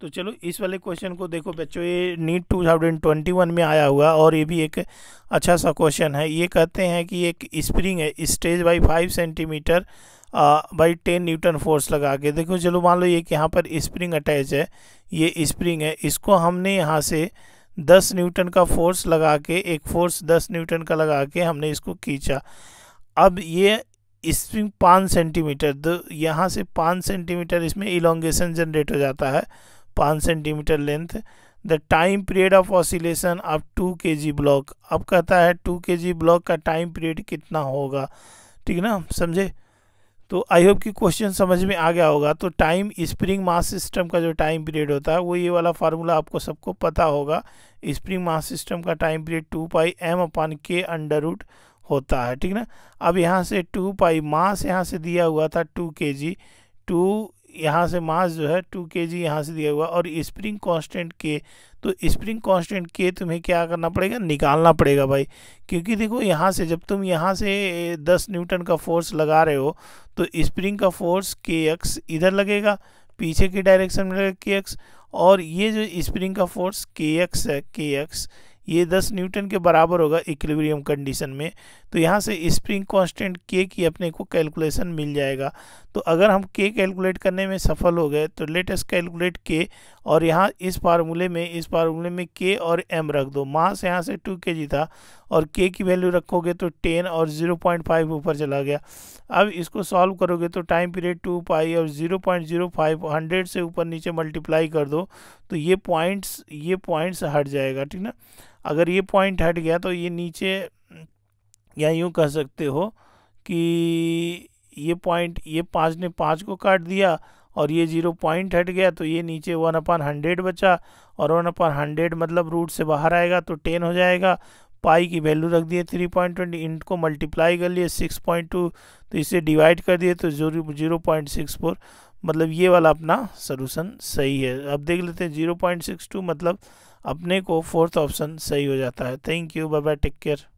तो चलो इस वाले क्वेश्चन को देखो बच्चों ये नीट टू ट्वेंटी वन में आया हुआ और ये भी एक अच्छा सा क्वेश्चन है ये कहते हैं कि एक स्प्रिंग है stage by five centimetre by ten newton force लगा के देखो चलो मान लो ये कि यहाँ पर स्प्रिंग अटैच है ये स्प्रिंग है इसको हमने यहाँ से दस न्यूटन का फोर्स लगा के एक फोर्स दस न्यूटन का लगा के हमने इसको खींचा अब ये स्प्रिंग पाँच सेंटीमीटर यहाँ से पाँच सेंटीमीटर इसमें इलोंगेशन जनरेट हो जाता है पाँच centimetre length the time period of oscillation of two k g block अब कहता है टू के जी ब्लॉक का टाइम पीरियड कितना होगा ठीक ना समझे तो आई होप कि क्वेश्चन समझ में आ गया होगा तो टाइम स्प्रिंग मास सिस्टम का जो टाइम पीरियड होता है वो ये वाला फार्मूला आपको सबको पता होगा स्प्रिंग मास सिस्टम का time period two pi m upon k under root होता है ठीक ना अब यहाँ से टू पाई मास यहाँ से दिया हुआ था टू के जी टू यहाँ से मास जो है टू के जी यहाँ से दिया हुआ और स्प्रिंग कांस्टेंट के तो स्प्रिंग कांस्टेंट के तुम्हें क्या करना पड़ेगा निकालना पड़ेगा भाई क्योंकि देखो यहाँ से जब तुम यहाँ से दस न्यूटन का फोर्स लगा रहे हो तो स्प्रिंग का फोर्स के एक्स इधर लगेगा पीछे की डायरेक्शन में लगेगा के एक्स और ये जो स्प्रिंग का फोर्स के एक्स है के एक्स ये 10 न्यूटन के बराबर होगा इक्विलिब्रियम कंडीशन में तो यहाँ से स्प्रिंग कांस्टेंट के की अपने को कैलकुलेशन मिल जाएगा तो अगर हम के कैलकुलेट करने में सफल हो गए तो लेटेस्ट कैलकुलेट के और यहाँ इस फार्मूले में इस फार्मूले में के और एम रख दो मास यहाँ से टू के जी था और के की वैल्यू रखोगे तो टेन और ज़ीरो पॉइंट फाइव ऊपर चला गया अब इसको सॉल्व करोगे तो टाइम पीरियड टू पाई और zero point zero five hundred से ऊपर नीचे मल्टीप्लाई कर दो तो ये पॉइंट्स ये पॉइंट्स हट जाएगा ठीक ना अगर ये पॉइंट हट गया तो ये नीचे या यूँ कह सकते हो कि ये पॉइंट ये पाँच ने पाँच को काट दिया और ये जीरो पॉइंट हट गया तो ये नीचे वन अपान हंड्रेड बचा और वन अपान हंड्रेड मतलब रूट से बाहर आएगा तो टेन हो जाएगा पाई की वैल्यू रख दिए थ्री पॉइंट ट्वेंटी इंट को मल्टीप्लाई कर लिए सिक्स पॉइंट टू तो इसे डिवाइड कर दिए तो zero zero point six four मतलब ये वाला अपना सोलूसन सही है अब देख लेते हैं जीरो पॉइंट सिक्स टू मतलब अपने को फोर्थ ऑप्शन सही हो जाता है thank you bye bye take care